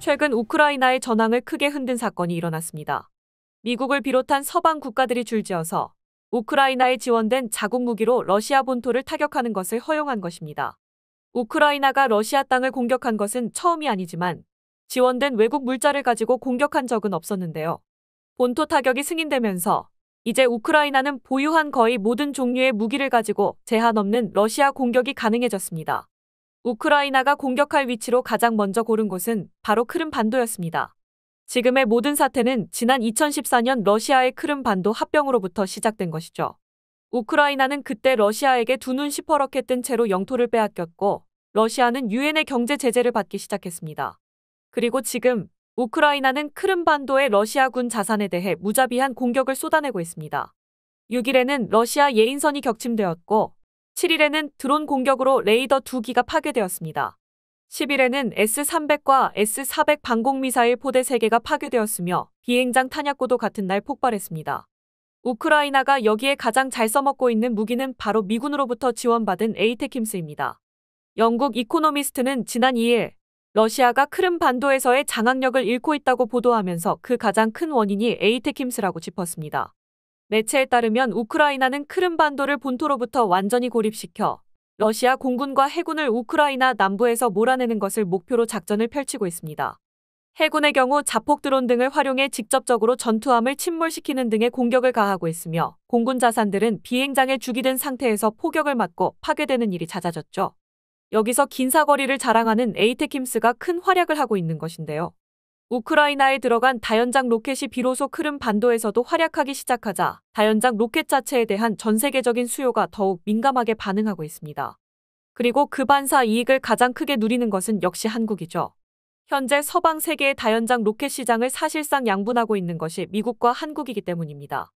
최근 우크라이나의 전황을 크게 흔든 사건이 일어났습니다. 미국을 비롯한 서방 국가들이 줄지어서 우크라이나에 지원된 자국 무기로 러시아 본토를 타격하는 것을 허용한 것입니다. 우크라이나가 러시아 땅을 공격한 것은 처음이 아니지만 지원된 외국 물자를 가지고 공격한 적은 없었는데요. 본토 타격이 승인되면서 이제 우크라이나는 보유한 거의 모든 종류의 무기를 가지고 제한 없는 러시아 공격이 가능해졌습니다. 우크라이나가 공격할 위치로 가장 먼저 고른 곳은 바로 크림 반도였습니다. 지금의 모든 사태는 지난 2014년 러시아의 크림 반도 합병으로부터 시작된 것이죠. 우크라이나는 그때 러시아에게 두눈 시퍼렇게 뜬 채로 영토를 빼앗겼고 러시아는 유엔의 경제 제재를 받기 시작했습니다. 그리고 지금 우크라이나는 크림 반도의 러시아군 자산에 대해 무자비한 공격을 쏟아내고 있습니다. 6일에는 러시아 예인선이 격침되었고 7일에는 드론 공격으로 레이더 2기가 파괴되었습니다. 10일에는 S-300과 S-400 방공미사일 포대 3개가 파괴되었으며 비행장 탄약고도 같은 날 폭발했습니다. 우크라이나가 여기에 가장 잘 써먹고 있는 무기는 바로 미군으로부터 지원받은 에이테킴스입니다. 영국 이코노미스트는 지난 2일 러시아가 크름 반도에서의 장악력을 잃고 있다고 보도하면서 그 가장 큰 원인이 에이테킴스라고 짚었습니다. 매체에 따르면 우크라이나는 크림반도를 본토로부터 완전히 고립시켜 러시아 공군과 해군을 우크라이나 남부에서 몰아내는 것을 목표로 작전을 펼치고 있습니다. 해군의 경우 자폭 드론 등을 활용해 직접적으로 전투함을 침몰시키는 등의 공격을 가하고 있으며 공군 자산들은 비행장에 주기된 상태에서 포격을 맞고 파괴되는 일이 잦아졌죠. 여기서 긴 사거리를 자랑하는 에이테킴스가 큰 활약을 하고 있는 것인데요. 우크라이나에 들어간 다연장 로켓이 비로소 크름 반도에서도 활약하기 시작하자 다연장 로켓 자체에 대한 전 세계적인 수요가 더욱 민감하게 반응하고 있습니다. 그리고 그 반사 이익을 가장 크게 누리는 것은 역시 한국이죠. 현재 서방 세계의 다연장 로켓 시장을 사실상 양분하고 있는 것이 미국과 한국이기 때문입니다.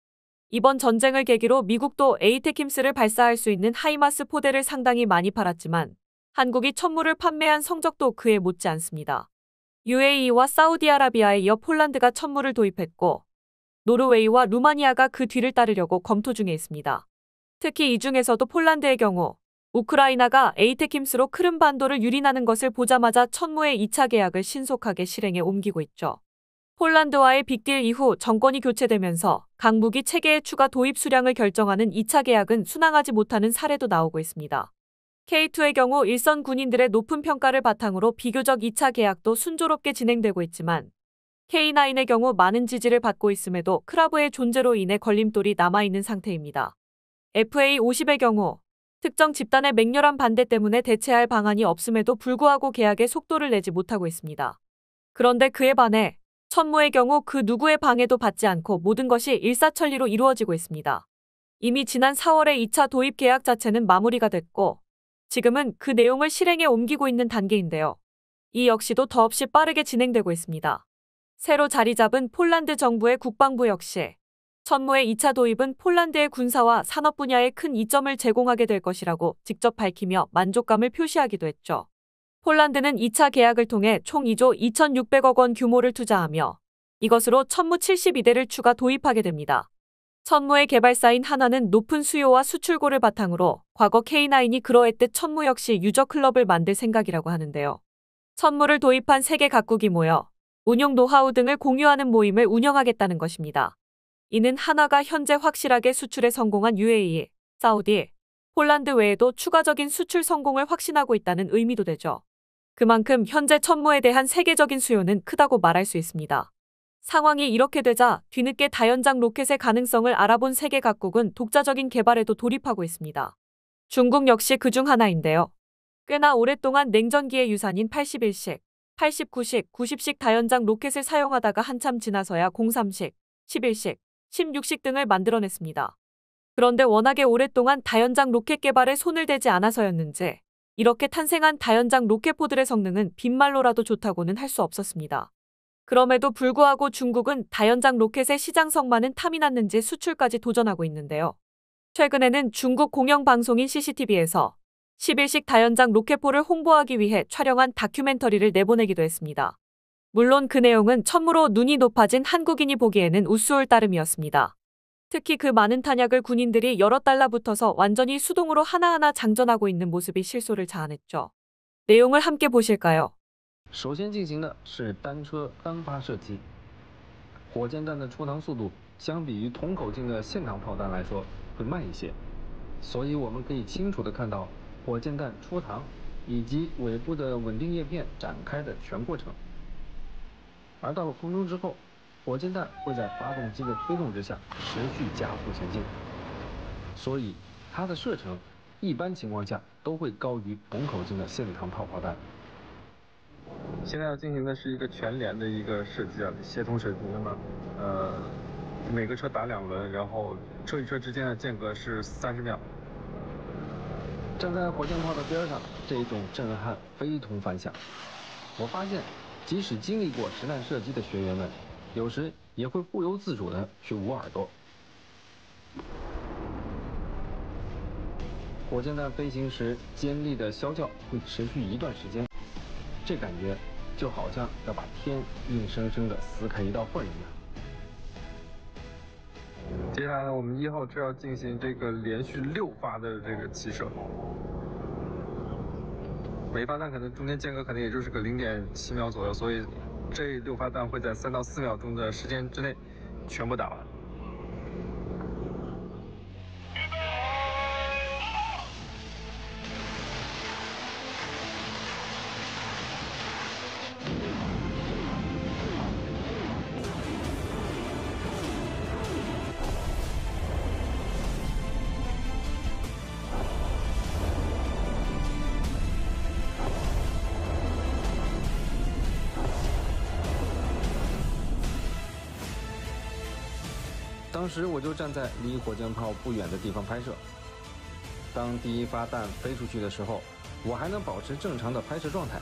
이번 전쟁을 계기로 미국도 에이테킴스를 발사할 수 있는 하이마스 포대를 상당히 많이 팔았지만 한국이 천물을 판매한 성적도 그에 못지 않습니다. UAE와 사우디아라비아에 이어 폴란드가 천물을 도입했고 노르웨이와 루마니아가 그 뒤를 따르려고 검토 중에 있습니다. 특히 이 중에서도 폴란드의 경우 우크라이나가 에이테킴스로 크름반도를 유린하는 것을 보자마자 천무의 2차 계약을 신속하게 실행에 옮기고 있죠. 폴란드와의 빅딜 이후 정권이 교체되면서 강무기 체계의 추가 도입 수량을 결정하는 2차 계약은 순항하지 못하는 사례도 나오고 있습니다. K2의 경우 일선 군인들의 높은 평가를 바탕으로 비교적 2차 계약도 순조롭게 진행되고 있지만 K9의 경우 많은 지지를 받고 있음에도 크라브의 존재로 인해 걸림돌이 남아있는 상태입니다. FA50의 경우 특정 집단의 맹렬한 반대 때문에 대체할 방안이 없음에도 불구하고 계약에 속도를 내지 못하고 있습니다. 그런데 그에 반해 천무의 경우 그 누구의 방해도 받지 않고 모든 것이 일사천리로 이루어지고 있습니다. 이미 지난 4월에 2차 도입 계약 자체는 마무리가 됐고 지금은 그 내용을 실행에 옮기고 있는 단계인데요. 이 역시도 더없이 빠르게 진행되고 있습니다. 새로 자리 잡은 폴란드 정부의 국방부 역시 천무의 2차 도입은 폴란드의 군사와 산업 분야에 큰 이점을 제공하게 될 것이라고 직접 밝히며 만족감을 표시하기도 했죠. 폴란드는 2차 계약을 통해 총 2조 2,600억 원 규모를 투자하며 이것으로 천무 72대를 추가 도입하게 됩니다. 천무의 개발사인 하나는 높은 수요와 수출고를 바탕으로 과거 K9이 그러했듯 천무 역시 유저 클럽을 만들 생각이라고 하는데요. 천무를 도입한 세계 각국이 모여 운영 노하우 등을 공유하는 모임을 운영하겠다는 것입니다. 이는 하나가 현재 확실하게 수출에 성공한 UAE, 사우디, 폴란드 외에도 추가적인 수출 성공을 확신하고 있다는 의미도 되죠. 그만큼 현재 천무에 대한 세계적인 수요는 크다고 말할 수 있습니다. 상황이 이렇게 되자 뒤늦게 다연장 로켓의 가능성을 알아본 세계 각국은 독자적인 개발에도 돌입하고 있습니다. 중국 역시 그 중 하나인데요. 꽤나 오랫동안 냉전기의 유산인 81식, 89식, 90식 다연장 로켓을 사용하다가 한참 지나서야 03식, 11식, 16식 등을 만들어냈습니다. 그런데 워낙에 오랫동안 다연장 로켓 개발에 손을 대지 않아서였는지 이렇게 탄생한 다연장 로켓포들의 성능은 빈말로라도 좋다고는 할 수 없었습니다. 그럼에도 불구하고 중국은 다연장 로켓의 시장성만은 탐이 났는지 수출까지 도전하고 있는데요. 최근에는 중국 공영방송인 CCTV에서 1 1식 다연장 로켓포를 홍보하기 위해 촬영한 다큐멘터리를 내보내기도 했습니다. 물론 그 내용은 처음으로 눈이 높아진 한국인이 보기에는 우스울 따름이었습니다. 특히 그 많은 탄약을 군인들이 여러 달라붙어서 완전히 수동으로 하나하나 장전하고 있는 모습이 실소를 자아냈죠. 내용을 함께 보실까요? 首先进行的是单车单发射击，火箭弹的出膛速度相比于同口径的线膛炮弹来说会慢一些，所以我们可以清楚的看到火箭弹出膛以及尾部的稳定叶片展开的全过程。而到了空中之后，火箭弹会在发动机的推动之下持续加速前进，所以它的射程一般情况下都会高于同口径的线膛炮炮弹。现在要进行的是一个全连的一个射击啊，协同水平的嘛。呃，每个车打两轮，然后车与车之间的间隔是三十秒。站在火箭炮的边上，这种震撼非同凡响。我发现，即使经历过实弹射击的学员们，有时也会不由自主地去捂耳朵。火箭弹飞行时，尖利的啸叫会持续一段时间，这感觉。就好像要把天硬生生地撕开一道缝一样。接下来，呢，我们一号车要进行这个连续六发的这个起射，每发弹可能中间间隔可能也就是个零点七秒左右，所以这六发弹会在三到四秒钟的时间之内全部打完。当时我就站在离火箭炮不远的地方拍摄。当第一发弹飞出去的时候，我还能保持正常的拍摄状态。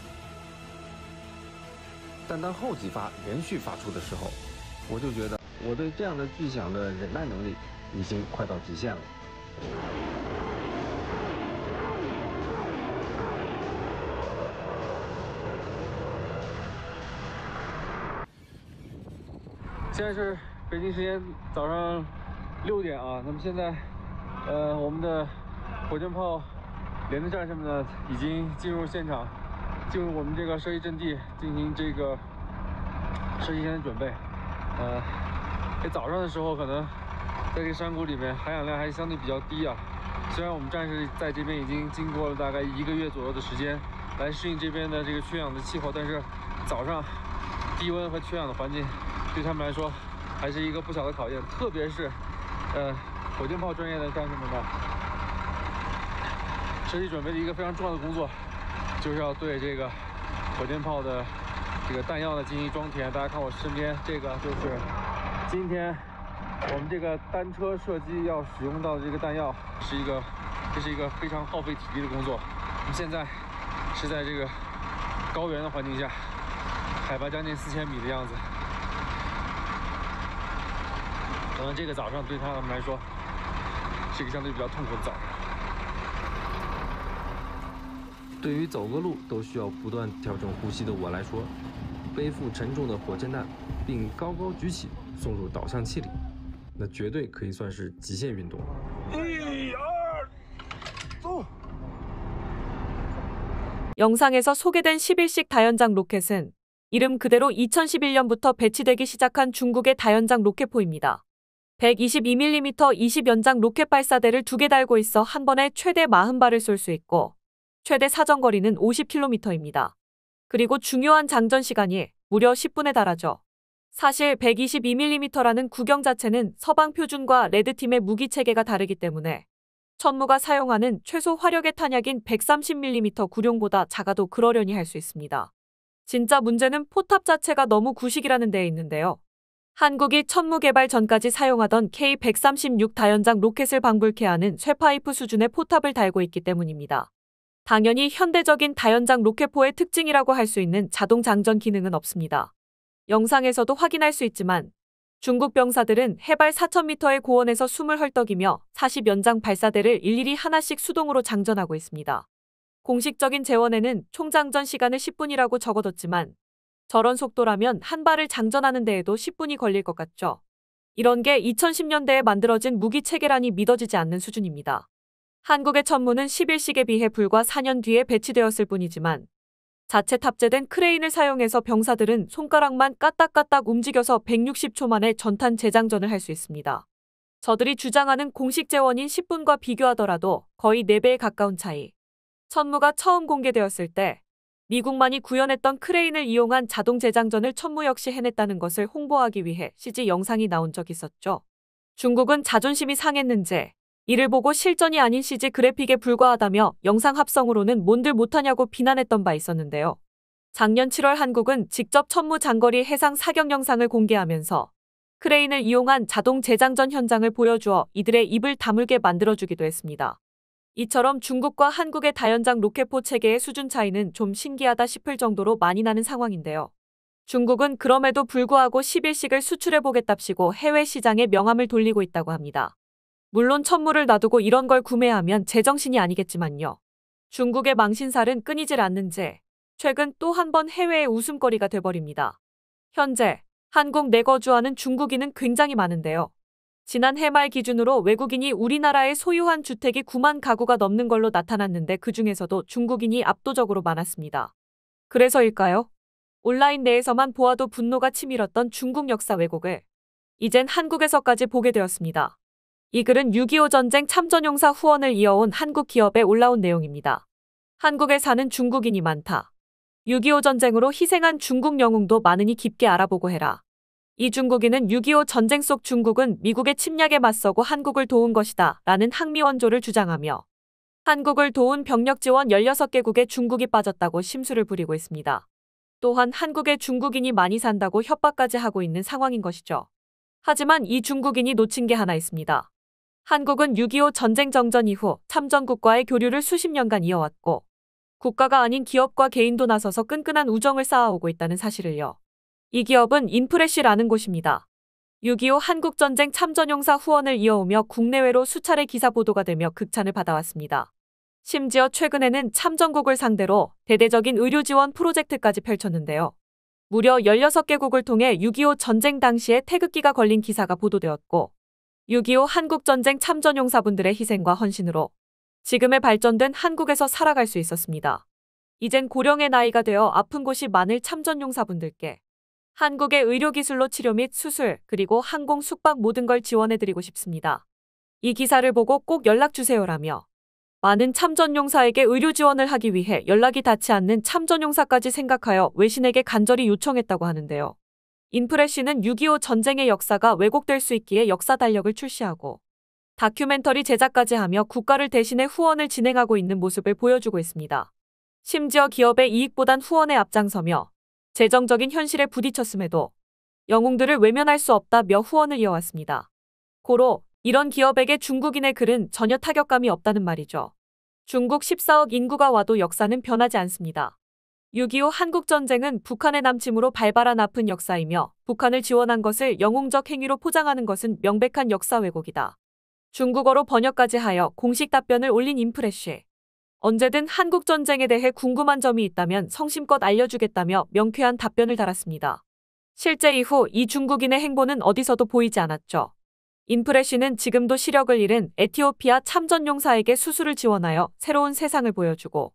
但当后几发连续发出的时候，我就觉得我对这样的巨响的忍耐能力已经快到极限了。现在是。北京时间早上六点啊，那么现在，呃，我们的火箭炮连的战士们呢，已经进入现场，进入我们这个射击阵地进行这个射击前的准备。呃，在早上的时候，可能在这个山谷里面，含氧量还是相对比较低啊。虽然我们战士在这边已经经过了大概一个月左右的时间来适应这边的这个缺氧的气候，但是早上低温和缺氧的环境对他们来说。还是一个不小的考验，特别是，呃，火箭炮专业的战士们吧，身体准备了一个非常重要的工作，就是要对这个火箭炮的这个弹药呢进行装填。大家看我身边这个就是，今天我们这个单车射击要使用到的这个弹药，是一个这是一个非常耗费体力的工作。现在是在这个高原的环境下，海拔将近四千米的样子。可能这个早上对他们来说，是个相对比较痛苦的早。对于走个路都需要不断调整呼吸的我来说，背负沉重的火箭弹，并高高举起送入导向器里，那绝对可以算是极限运动。一二走。영상에서소개된11식다연장로켓은이름그대로2011년부터배치되기시작한중국의다연장로켓포입니다 122mm 20연장 로켓 발사대를 두 개 달고 있어 한 번에 최대 40발을 쏠 수 있고 최대 사정거리는 50km입니다. 그리고 중요한 장전 시간이 무려 10분에 달하죠. 사실 122mm라는 구경 자체는 서방 표준과 레드팀의 무기 체계가 다르기 때문에 천무가 사용하는 최소 화력의 탄약인 130mm 구룡보다 작아도 그러려니 할 수 있습니다. 진짜 문제는 포탑 자체가 너무 구식이라는 데에 있는데요. 한국이 천무 개발 전까지 사용하던 K-136 다연장 로켓을 방불케 하는 쇠파이프 수준의 포탑을 달고 있기 때문입니다. 당연히 현대적인 다연장 로켓포의 특징이라고 할 수 있는 자동 장전 기능은 없습니다. 영상에서도 확인할 수 있지만 중국 병사들은 해발 4,000m의 고원에서 숨을 헐떡이며 40연장 발사대를 일일이 하나씩 수동으로 장전하고 있습니다. 공식적인 재원에는 총장전 시간을 10분이라고 적어뒀지만 저런 속도라면 한 발을 장전하는 데에도 10분이 걸릴 것 같죠. 이런 게 2010년대에 만들어진 무기체계라니 믿어지지 않는 수준입니다. 한국의 천문은 11식에 비해 불과 4년 뒤에 배치되었을 뿐이지만 자체 탑재된 크레인을 사용해서 병사들은 손가락만 까딱까딱 움직여서 160초 만에 전탄 재장전을 할 수 있습니다. 저들이 주장하는 공식 재원인 10분과 비교하더라도 거의 4배에 가까운 차이. 천무가 처음 공개되었을 때 미국만이 구현했던 크레인을 이용한 자동 재장전을 천무 역시 해냈다는 것을 홍보하기 위해 CG 영상이 나온 적 있었죠. 중국은 자존심이 상했는지 이를 보고 실전이 아닌 CG 그래픽에 불과하다며 영상 합성으로는 뭔들 못하냐고 비난했던 바 있었는데요. 작년 7월 한국은 직접 천무 장거리 해상 사격 영상을 공개하면서 크레인을 이용한 자동 재장전 현장을 보여주어 이들의 입을 다물게 만들어주기도 했습니다. 이처럼 중국과 한국의 다연장 로켓포 체계의 수준 차이는 좀 신기하다 싶을 정도로 많이 나는 상황인데요. 중국은 그럼에도 불구하고 10일씩을 수출해보겠답시고 해외 시장에 명함을 돌리고 있다고 합니다. 물론 천물을 놔두고 이런 걸 구매하면 제정신이 아니겠지만요. 중국의 망신살은 끊이질 않는지 최근 또 한번 해외의 웃음거리가 돼버립니다. 현재 한국 내거주하는 중국인은 굉장히 많은데요. 지난 해 말 기준으로 외국인이 우리나라에 소유한 주택이 9만 가구가 넘는 걸로 나타났는데 그 중에서도 중국인이 압도적으로 많았습니다. 그래서일까요? 온라인 내에서만 보아도 분노가 치밀었던 중국 역사 왜곡을 이젠 한국에서까지 보게 되었습니다. 이 글은 6.25 전쟁 참전용사 후원을 이어온 한국 기업에 올라온 내용입니다. 한국에 사는 중국인이 많다. 6.25 전쟁으로 희생한 중국 영웅도 많으니 깊게 알아보고 해라. 이 중국인은 6.25 전쟁 속 중국은 미국의 침략에 맞서고 한국을 도운 것이다 라는 항미원조를 주장하며 한국을 도운 병력 지원 16개국에 중국이 빠졌다고 심수를 부리고 있습니다. 또한 한국에 중국인이 많이 산다고 협박까지 하고 있는 상황인 것이죠. 하지만 이 중국인이 놓친 게 하나 있습니다. 한국은 6.25 전쟁 정전 이후 참전국과의 교류를 수십 년간 이어왔고 국가가 아닌 기업과 개인도 나서서 끈끈한 우정을 쌓아오고 있다는 사실을요. 이 기업은 인프레시라는 곳입니다. 6.25 한국전쟁 참전용사 후원을 이어오며 국내외로 수차례 기사 보도가 되며 극찬을 받아왔습니다. 심지어 최근에는 참전국을 상대로 대대적인 의료 지원 프로젝트까지 펼쳤는데요. 무려 16개국을 통해 6.25 전쟁 당시에 태극기가 걸린 기사가 보도되었고, 6.25 한국전쟁 참전용사분들의 희생과 헌신으로 지금의 발전된 한국에서 살아갈 수 있었습니다. 이젠 고령의 나이가 되어 아픈 곳이 많을 참전용사분들께 한국의 의료기술로 치료 및 수술, 그리고 항공 숙박 모든 걸 지원해드리고 싶습니다. 이 기사를 보고 꼭 연락주세요라며 많은 참전용사에게 의료 지원을 하기 위해 연락이 닿지 않는 참전용사까지 생각하여 외신에게 간절히 요청했다고 하는데요. 인프레시는 6.25 전쟁의 역사가 왜곡될 수 있기에 역사 달력을 출시하고 다큐멘터리 제작까지 하며 국가를 대신해 후원을 진행하고 있는 모습을 보여주고 있습니다. 심지어 기업의 이익보단 후원에 앞장서며 재정적인 현실에 부딪혔음에도 영웅들을 외면할 수 없다며 후원을 이어왔습니다. 고로 이런 기업에게 중국인의 글은 전혀 타격감이 없다는 말이죠. 중국 14억 인구가 와도 역사는 변하지 않습니다. 6.25 한국전쟁은 북한의 남침으로 발발한 아픈 역사이며 북한을 지원한 것을 영웅적 행위로 포장하는 것은 명백한 역사 왜곡이다. 중국어로 번역까지 하여 공식 답변을 올린 인프레쉬 언제든 한국 전쟁에 대해 궁금한 점이 있다면 성심껏 알려주겠다며 명쾌한 답변을 달았습니다. 실제 이후 이 중국인의 행보는 어디서도 보이지 않았죠. 인프레시는 지금도 시력을 잃은 에티오피아 참전용사에게 수술을 지원하여 새로운 세상을 보여주고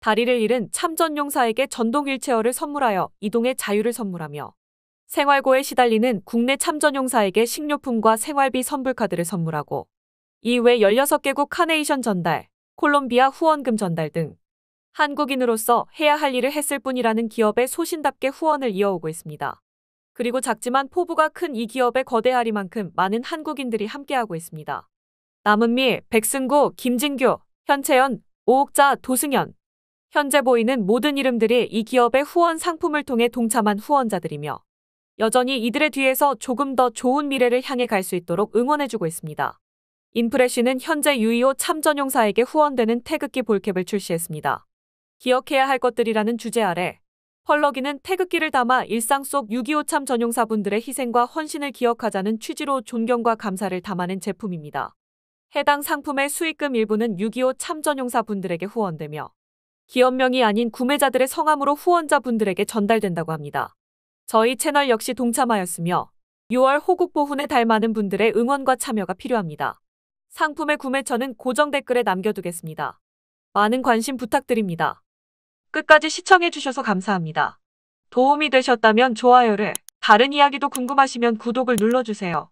다리를 잃은 참전용사에게 전동 휠체어를 선물하여 이동의 자유를 선물하며 생활고에 시달리는 국내 참전용사에게 식료품과 생활비 선불카드를 선물하고 이 외 16개국 카네이션 전달, 콜롬비아 후원금 전달 등 한국인으로서 해야 할 일을 했을 뿐이라는 기업의 소신답게 후원을 이어오고 있습니다. 그리고 작지만 포부가 큰 이 기업의 거대 아리만큼 많은 한국인들이 함께하고 있습니다. 남은미, 백승구, 김진규, 현채연, 오옥자, 도승현. 현재 보이는 모든 이름들이 이 기업의 후원 상품을 통해 동참한 후원자들이며 여전히 이들의 뒤에서 조금 더 좋은 미래를 향해 갈 수 있도록 응원해주고 있습니다. 인프레쉬는 현재 유이오 참전용사에게 후원되는 태극기 볼캡을 출시했습니다. 기억해야 할 것들이라는 주제 아래 펄럭이는 태극기를 담아 일상 속 6.25 참전용사분들의 희생과 헌신을 기억하자는 취지로 존경과 감사를 담아낸 제품입니다. 해당 상품의 수익금 일부는 6.25 참전용사분들에게 후원되며 기업명이 아닌 구매자들의 성함으로 후원자분들에게 전달된다고 합니다. 저희 채널 역시 동참하였으며 6월 호국보훈에 달 많은 분들의 응원과 참여가 필요합니다. 상품의 구매처는 고정 댓글에 남겨두겠습니다. 많은 관심 부탁드립니다. 끝까지 시청해주셔서 감사합니다. 도움이 되셨다면 좋아요를, 다른 이야기도 궁금하시면 구독을 눌러주세요.